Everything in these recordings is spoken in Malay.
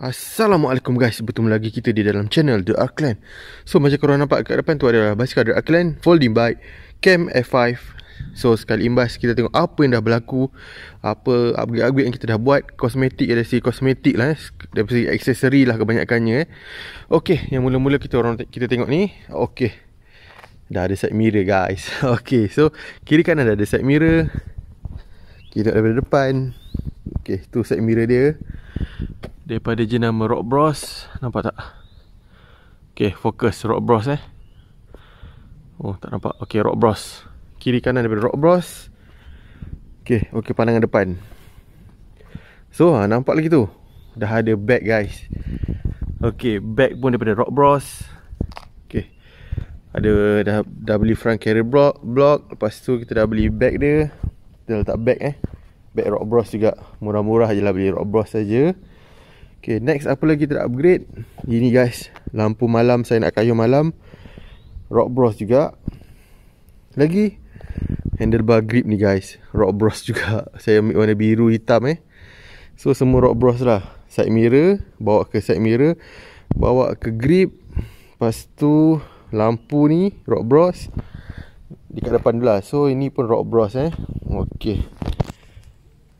Assalamualaikum guys Bertemu lagi kita di dalam channel The Arclan So macam korang nampak kat depan tu adalah Basikal The Arclan Folding Bike Cam F5 So sekali imbas kita tengok apa yang dah berlaku Apa upgrade-upgrade yang kita dah buat Kosmetik ada si kosmetik lah eh. Dari segi aksesori lah kebanyakannya eh. Okay yang mula-mula kita orang kita tengok ni Okay Dah ada side mirror guys Okay so kiri kanan dah ada side mirror Kita tengok daripada depan Okay tu side mirror dia daripada jenama Rock Bros nampak tak Okay, fokus Rock Bros eh oh tak nampak Okay, Rock Bros kiri kanan daripada Rock Bros Okay, okay pandangan depan so ha, nampak lagi tu dah ada bag guys Okay, bag pun daripada Rock Bros okey ada dah dah beli front carrier block block lepas tu kita dah beli bag dia kita letak bag eh Bag Rock Bros juga Murah-murah je lah beli Rock Bros saja. Okay next apa lagi kita nak upgrade Ini guys Lampu malam saya nak kayu malam Rock bros juga Lagi Handlebar grip ni guys Rock bros juga Saya ambil warna biru hitam eh So semua rock bros lah Side mirror Bawa ke side mirror Bawa ke grip Lepas tu Lampu ni Rock bros Dekat depan dulu lah So ini pun rock bros eh Okay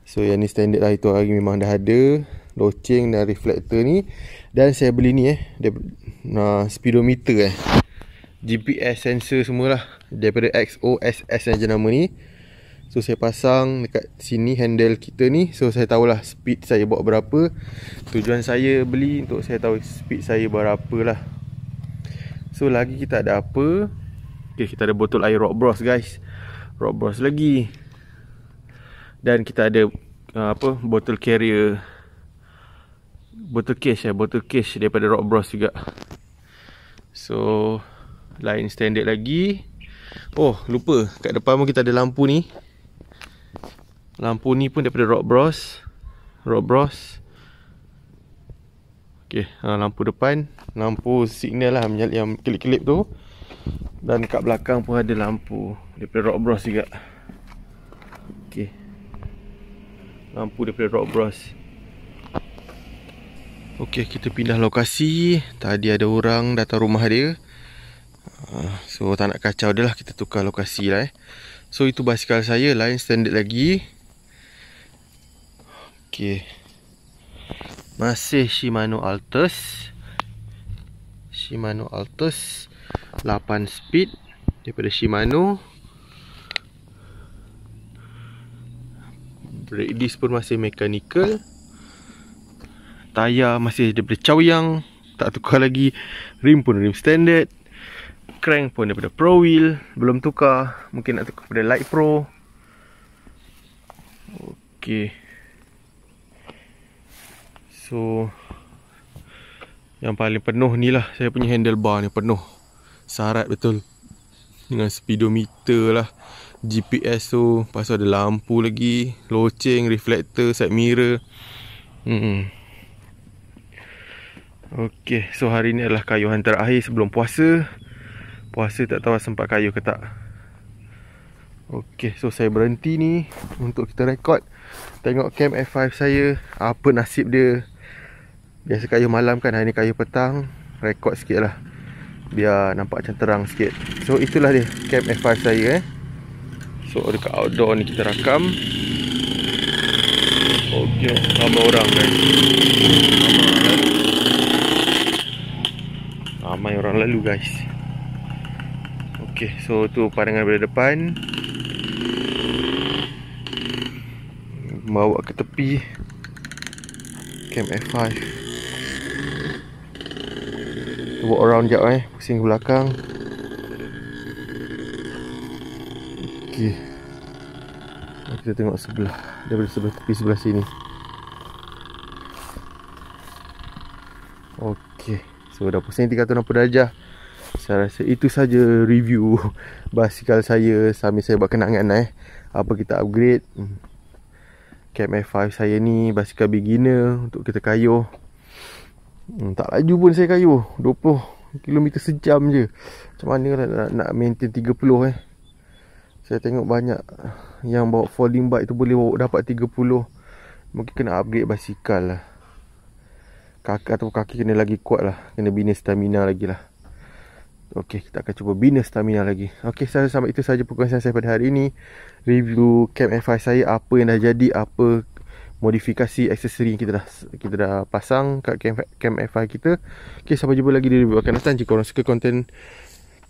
So yang ni standard lah itu hari memang dah ada loceng dan reflektor ni dan saya beli ni eh dia, uh, speedometer eh GPS sensor semualah daripada XOSS yang nama ni so saya pasang dekat sini handle kita ni so saya tahulah speed saya buat berapa tujuan saya beli untuk saya tahu speed saya berapa lah so lagi kita ada apa ok kita ada botol air rock bros guys rock bros lagi dan kita ada uh, apa botol carrier botol cash lah botol cash daripada rock bros juga so lain standard lagi oh lupa kat depan pun kita ada lampu ni lampu ni pun daripada rock bros rock bros Okay, ha, lampu depan lampu signal lah yang kelip-kelip tu dan kat belakang pun ada lampu daripada rock bros juga Okay, lampu daripada rock bros Ok kita pindah lokasi Tadi ada orang datang rumah dia ah, So tak nak kacau dia lah Kita tukar lokasi lah eh So itu basikal saya lain standard lagi Ok Masih Shimano Altus Shimano Altus 8 speed Daripada Shimano Brake disc pun masih mechanical Tayar masih daripada Chaoyang Tak tukar lagi Rim pun rim standard Crank pun daripada Pro Wheel Belum tukar Mungkin nak tukar daripada Light Pro Okay So Yang paling penuh ni lah Saya punya handlebar ni penuh Sarat betul Dengan speedometer lah GPS tu Pasal ada lampu lagi Loceng, reflektor, side mirror Hmm Okey, so hari ni adalah kayuhan terakhir sebelum puasa. Puasa tak tahu sempat kayu ke tak. Okey, so saya berhenti ni untuk kita rekod tengok cam F5 saya apa nasib dia. Biasa kayu malam kan, hari ni kayu petang. Rekod lah, Biar nampak macam terang sikit. So itulah dia cam F5 saya eh. So dekat outdoor ni kita rakam. Okey, ramai orang guys. Kan? lalu guys ok so tu pandangan dari depan bawa ke tepi cam F5 tu buat around jap eh pusing ke belakang ok kita tengok sebelah daripada sebelah tepi sebelah sini Okay. So dah pusing 360 darjah Saya rasa itu saja review Basikal saya Sambil saya buat kenangan eh Apa kita upgrade hmm. Cam F5 saya ni Basikal beginner Untuk kita kayuh hmm, Tak laju pun saya kayuh 20km sejam je Macam mana lah nak, nak maintain 30 eh Saya tengok banyak Yang bawa folding bike tu boleh bawa dapat 30 Mungkin kena upgrade basikal lah kaki atau kaki kena lagi kuat lah kena bina stamina lagi lah ok kita akan cuba bina stamina lagi ok saya sampai itu sahaja perkongsian saya pada hari ini review camp FI saya apa yang dah jadi apa modifikasi aksesori yang kita dah kita dah pasang kat camp, camp FI kita ok sampai jumpa lagi di review akan datang jika korang suka konten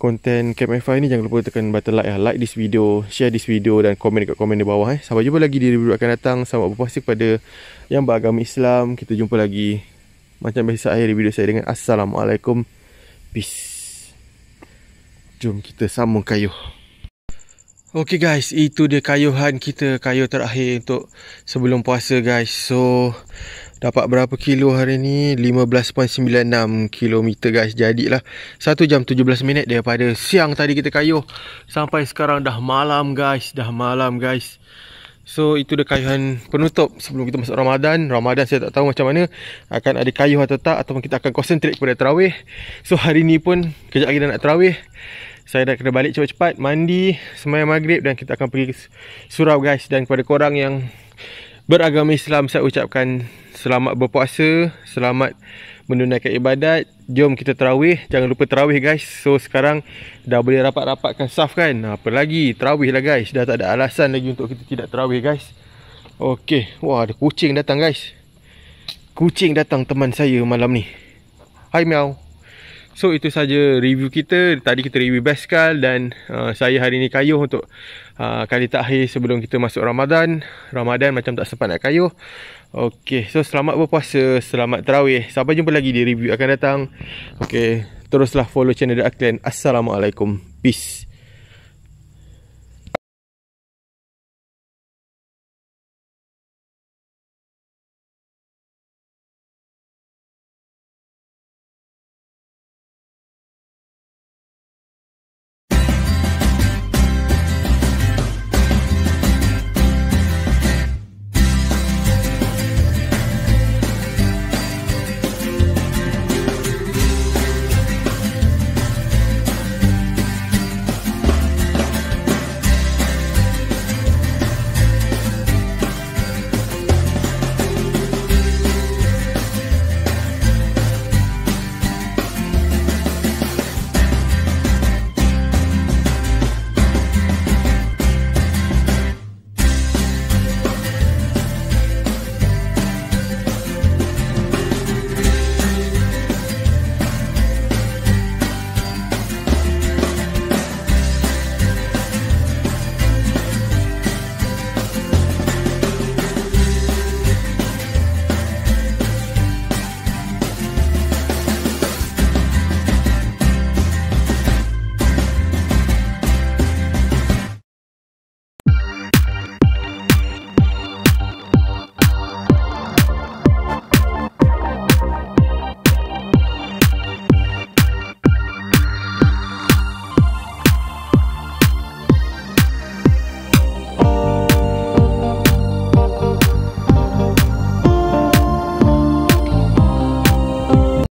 konten camp FI ni jangan lupa tekan button like like this video share this video dan komen dekat komen di bawah eh. sampai jumpa lagi di review akan datang selamat berpuasa kepada yang beragama Islam kita jumpa lagi macam biasa akhir video saya dengan Assalamualaikum Peace Jom kita sambung kayuh Okay guys Itu dia kayuhan kita Kayuh terakhir untuk Sebelum puasa guys So Dapat berapa kilo hari ni 15.96 kilometer guys Jadilah 1 jam 17 minit Daripada siang tadi kita kayuh Sampai sekarang dah malam guys Dah malam guys So itu dia kayuhan penutup sebelum kita masuk Ramadan. Ramadan saya tak tahu macam mana akan ada kayuh atau tak ataupun kita akan konsentrate kepada tarawih. So hari ni pun kejap lagi dah nak tarawih. Saya dah kena balik cepat-cepat mandi, semayang maghrib dan kita akan pergi surau guys dan kepada korang yang beragama Islam saya ucapkan selamat berpuasa, selamat menunaikan ibadat. Jom kita terawih. Jangan lupa terawih guys. So sekarang dah boleh rapat-rapatkan saf kan. Apa lagi? Terawih lah guys. Dah tak ada alasan lagi untuk kita tidak terawih guys. Okey. Wah ada kucing datang guys. Kucing datang teman saya malam ni. Hai meow. So itu saja review kita Tadi kita review Baskal Dan uh, saya hari ni kayuh untuk uh, Kali terakhir sebelum kita masuk Ramadan Ramadan macam tak sempat nak kayuh Okay so selamat berpuasa Selamat terawih Sampai jumpa lagi di review akan datang Okay teruslah follow channel The Aklan Assalamualaikum Peace